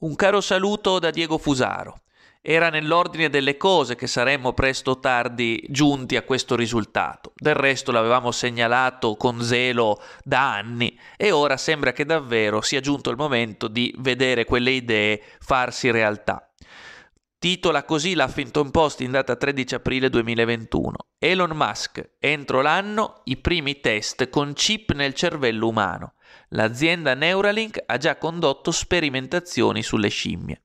Un caro saluto da Diego Fusaro. Era nell'ordine delle cose che saremmo presto o tardi giunti a questo risultato. Del resto l'avevamo segnalato con zelo da anni e ora sembra che davvero sia giunto il momento di vedere quelle idee farsi realtà. Titola così l'Huffington Post in data 13 aprile 2021. Elon Musk, entro l'anno i primi test con chip nel cervello umano. L'azienda Neuralink ha già condotto sperimentazioni sulle scimmie.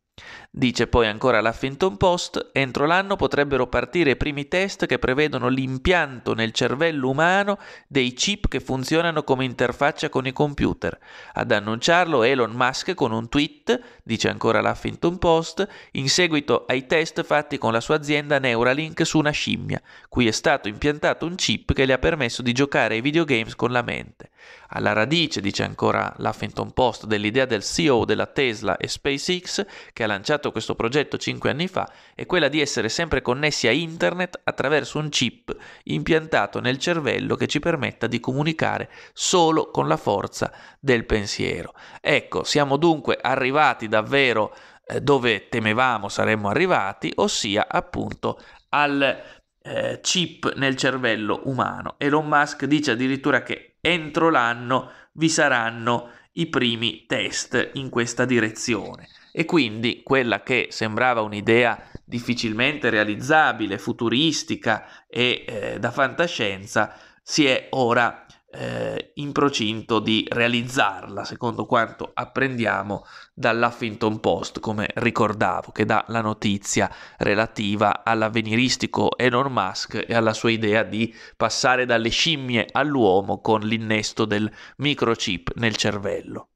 Dice poi ancora l'Huffington Post, entro l'anno potrebbero partire i primi test che prevedono l'impianto nel cervello umano dei chip che funzionano come interfaccia con i computer. Ad annunciarlo Elon Musk con un tweet, dice ancora l'Huffington Post, in seguito ai test fatti con la sua azienda Neuralink su una scimmia, cui è stato impiantato un chip che le ha permesso di giocare ai videogames con la mente. Alla radice, dice ancora l'Huffington Post, dell'idea del CEO della Tesla e SpaceX che ha lanciato iniziato questo progetto 5 anni fa è quella di essere sempre connessi a internet attraverso un chip impiantato nel cervello che ci permetta di comunicare solo con la forza del pensiero. Ecco, siamo dunque arrivati davvero eh, dove temevamo saremmo arrivati, ossia appunto al eh, chip nel cervello umano. Elon Musk dice addirittura che entro l'anno vi saranno i primi test in questa direzione. E quindi quella che sembrava un'idea difficilmente realizzabile, futuristica e eh, da fantascienza, si è ora eh, in procinto di realizzarla, secondo quanto apprendiamo dall'Huffington Post, come ricordavo, che dà la notizia relativa all'avveniristico Elon Musk e alla sua idea di passare dalle scimmie all'uomo con l'innesto del microchip nel cervello.